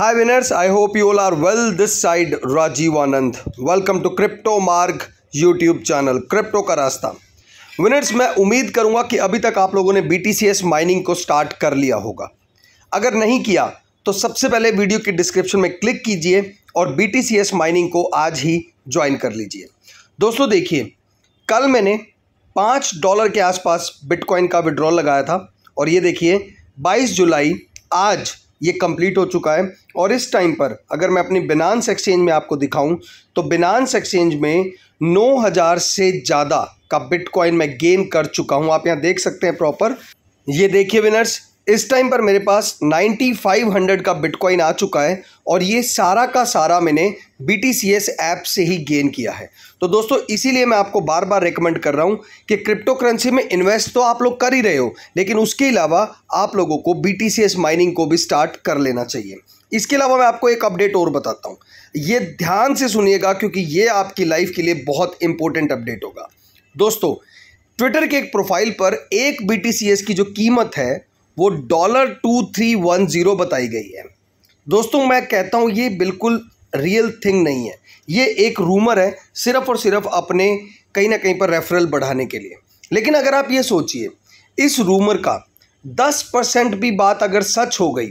Hi winners I hope you all are well. This side Rajiv Anand. Welcome to Crypto Marg YouTube channel. Crypto का रास्ता winners मैं उम्मीद करूंगा कि अभी तक आप लोगों ने बी माइनिंग को स्टार्ट कर लिया होगा अगर नहीं किया तो सबसे पहले वीडियो के डिस्क्रिप्शन में क्लिक कीजिए और बी माइनिंग को आज ही ज्वाइन कर लीजिए दोस्तों देखिए कल मैंने पाँच डॉलर के आसपास बिटकॉइन का विड्रॉल लगाया था और ये देखिए बाईस जुलाई आज ये कंप्लीट हो चुका है और इस टाइम पर अगर मैं अपनी बिनांस एक्सचेंज में आपको दिखाऊं तो बिनांस एक्सचेंज में 9000 से ज़्यादा का बिटकॉइन मैं गेन कर चुका हूं आप यहां देख सकते हैं प्रॉपर ये देखिए विनर्स इस टाइम पर मेरे पास 9500 का बिटकॉइन आ चुका है और ये सारा का सारा मैंने B T C S app से ही गेन किया है तो दोस्तों इसीलिए मैं आपको बार बार रेकमेंड कर रहा हूँ कि क्रिप्टो करेंसी में इन्वेस्ट तो आप लोग कर ही रहे हो लेकिन उसके अलावा आप लोगों को B T C S mining को भी स्टार्ट कर लेना चाहिए इसके अलावा मैं आपको एक अपडेट और बताता हूँ ये ध्यान से सुनिएगा क्योंकि ये आपकी लाइफ के लिए बहुत इंपॉर्टेंट अपडेट होगा दोस्तों ट्विटर के एक प्रोफाइल पर एक बी टी सी एस की जो कीमत है वो dollar two three one zero बताई गई है दोस्तों मैं कहता हूँ ये बिल्कुल रियल थिंग नहीं है ये एक रूमर है सिर्फ और सिर्फ अपने कहीं ना कहीं पर रेफरल बढ़ाने के लिए लेकिन अगर आप ये सोचिए इस रूमर का 10 परसेंट भी बात अगर सच हो गई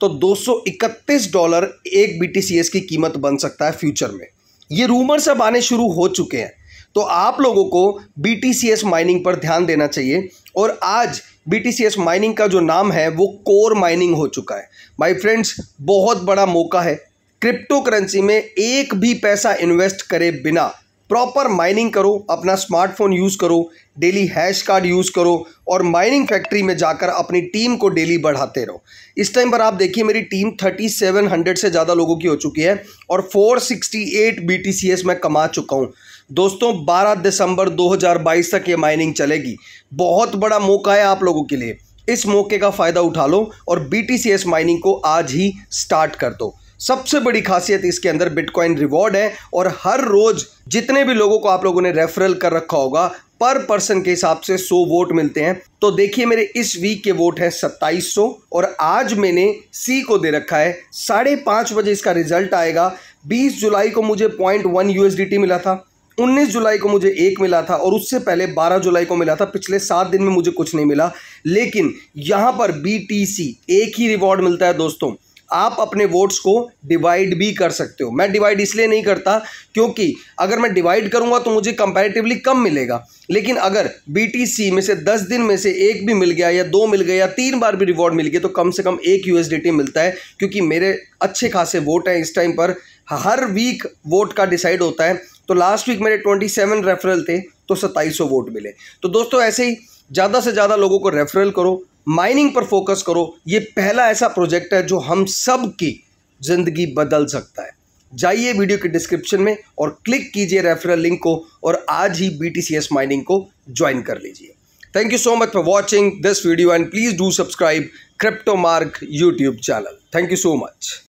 तो 231 डॉलर एक बी की कीमत बन सकता है फ्यूचर में ये रूमर सब आने शुरू हो चुके हैं तो आप लोगों को बी माइनिंग पर ध्यान देना चाहिए और आज बीटीसीएस माइनिंग का जो नाम है वो कोर माइनिंग हो चुका है माय फ्रेंड्स बहुत बड़ा मौका है क्रिप्टो करेंसी में एक भी पैसा इन्वेस्ट करे बिना प्रॉपर माइनिंग करो अपना स्मार्टफोन यूज़ करो डेली हैश कार्ड यूज़ करो और माइनिंग फैक्ट्री में जाकर अपनी टीम को डेली बढ़ाते रहो इस टाइम पर आप देखिए मेरी टीम 3700 से ज़्यादा लोगों की हो चुकी है और 468 बीटीसीएस मैं कमा चुका हूँ दोस्तों 12 दिसंबर 2022 तक ये माइनिंग चलेगी बहुत बड़ा मौका है आप लोगों के लिए इस मौके का फ़ायदा उठा लो और बी माइनिंग को आज ही स्टार्ट कर दो सबसे बड़ी खासियत इसके अंदर बिटकॉइन रिवॉर्ड है और हर रोज जितने भी लोगों को आप लोगों ने रेफरल कर रखा होगा पर पर्सन के हिसाब से 100 वोट मिलते हैं तो देखिए मेरे इस वीक के वोट हैं 2700 और आज मैंने सी को दे रखा है साढ़े पाँच बजे इसका रिजल्ट आएगा 20 जुलाई को मुझे पॉइंट वन यूएसडीटी मिला था 19 जुलाई को मुझे एक मिला था और उससे पहले 12 जुलाई को मिला था पिछले सात दिन में मुझे कुछ नहीं मिला लेकिन यहाँ पर बी एक ही रिवॉर्ड मिलता है दोस्तों आप अपने वोट्स को डिवाइड भी कर सकते हो मैं डिवाइड इसलिए नहीं करता क्योंकि अगर मैं डिवाइड करूंगा तो मुझे कंपैरेटिवली कम मिलेगा लेकिन अगर बीटीसी में से दस दिन में से एक भी मिल गया या दो मिल गया या तीन बार भी रिवॉर्ड मिल गया तो कम से कम एक यूएसडीटी मिलता है क्योंकि मेरे अच्छे खासे वोट हैं इस टाइम पर हर वीक वोट का डिसाइड होता है तो लास्ट वीक मेरे ट्वेंटी सेवन रेफरल थे तो सत्ताईस वोट मिले तो दोस्तों ऐसे ही ज़्यादा से ज़्यादा लोगों को रेफरल करो माइनिंग पर फोकस करो ये पहला ऐसा प्रोजेक्ट है जो हम सब की जिंदगी बदल सकता है जाइए वीडियो के डिस्क्रिप्शन में और क्लिक कीजिए रेफरल लिंक को और आज ही बीटीसीएस माइनिंग को ज्वाइन कर लीजिए thank you so much for watching this video and please do subscribe crypto mark YouTube channel thank you so much